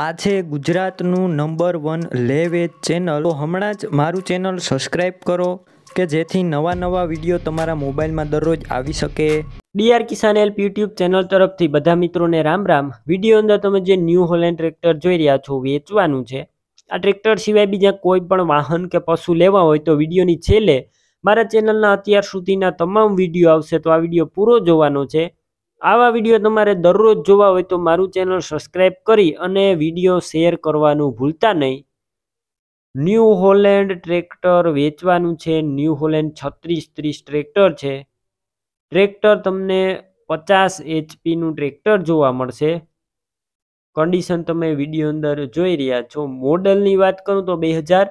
આ છે ગુજરાતનું નંબર વન લેવેજ ચેનલ તો હમણાં જ મારું ચેનલ સબસ્ક્રાઈબ કરો કે જેથી નવા નવા વિડીયો તમારા મોબાઈલમાં દરરોજ આવી શકે DR Kisan help YouTube channel તરફથી બધા મિત્રોને રામ રામ વિડીયો અંદર તમે જે ન્યૂ હોલેન્ડ ટ્રેક્ટર જોઈ રહ્યા છો વેચવાનું છે આ ટ્રેક્ટર સિવાય બીજા કોઈ પણ વાહન કે પશુ લેવા હોય તો વિડીયોની છેલ્લે મારા ચેનલના અત્યાર સુધીના તમામ વિડીયો આવશે તો આ વિડીયો પૂરો જોવાનો છે આવા વિડીયો તમારે દરરોજ જોવા હોય તો મારું ચેનલ સબસ્ક્રાઈબ કરી અને વિડીયો શેર કરવાનું ભૂલતા નહીં ન્યૂ હોલેન્ડ ટ્રેક્ટર વેચવાનું છે ન્યૂ હોલેન્ડ છત્રીસ ત્રીસ ટ્રેક્ટર છે ટ્રેક્ટર તમને પચાસ એચપીનું ટ્રેક્ટર જોવા મળશે કન્ડિશન તમે વિડીયો અંદર જોઈ રહ્યા છો મોડલની વાત કરું તો બે હજાર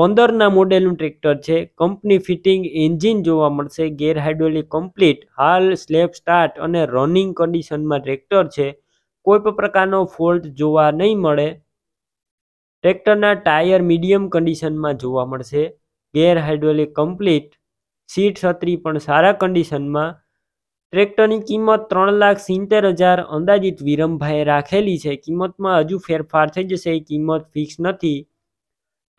પંદરના મોડેલનું ટ્રેક્ટર છે કંપની ફિટિંગ એન્જિન જોવા મળશે ગેર હાઇડ્રોલિક કમ્પ્લીટ હાલ સ્લેબ સ્ટાર્ટ અને રનિંગ કન્ડિશનમાં ટ્રેક્ટર છે કોઈ પણ પ્રકારનો ફોલ્ટ જોવા નહીં મળે ટ્રેક્ટરના ટાયર મીડિયમ કન્ડિશનમાં જોવા મળશે ગેર હાઇડ્રોલિક કમ્પ્લીટ સીટ છત્રી પણ સારા કન્ડિશનમાં ટ્રેક્ટરની કિંમત ત્રણ લાખ સિત્તેર હજાર અંદાજિત વિરમભાઈએ રાખેલી છે કિંમતમાં હજુ ફેરફાર થઈ જશે એ કિંમત ફિક્સ નથી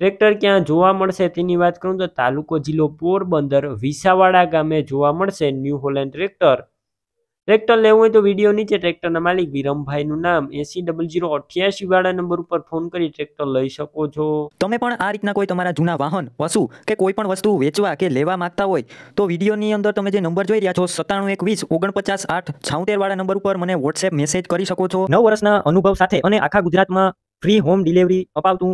ટ્રેક્ટર ક્યાં જોવા મળશે તેની વાત કરું તો તાલુકો જિલ્લો પોરબંદર વિસાવાડા ગામે જોવા મળશે ન્યૂ હોલેન્ડ ટ્રેક્ટર ટ્રેક્ટર લેવું હોય તો વિડીયો નીચે ટ્રેક્ટરના માલિક વિરમભાઈનું નામ એસી ડબલ જીરો અઠ્યાસી વાળા નંબર ઉપર ફોન કરી ટ્રેક્ટર લઈ શકો છો તમે પણ આ રીતના કોઈ તમારા જૂના વાહન વસુ કે કોઈ પણ વસ્તુ વેચવા કે લેવા માંગતા હોય તો વિડીયોની અંદર તમે જે નંબર જોઈ રહ્યા છો સત્તાણું એક વીસ ઓગણપચાસ આઠ છાઉતેર વાળા નંબર ઉપર મને વોટ્સએપ મેસેજ કરી શકો છો નવ વર્ષના અનુભવ સાથે અને આખા ગુજરાતમાં ફ્રી હોમ ડિલિવરી અપાવતું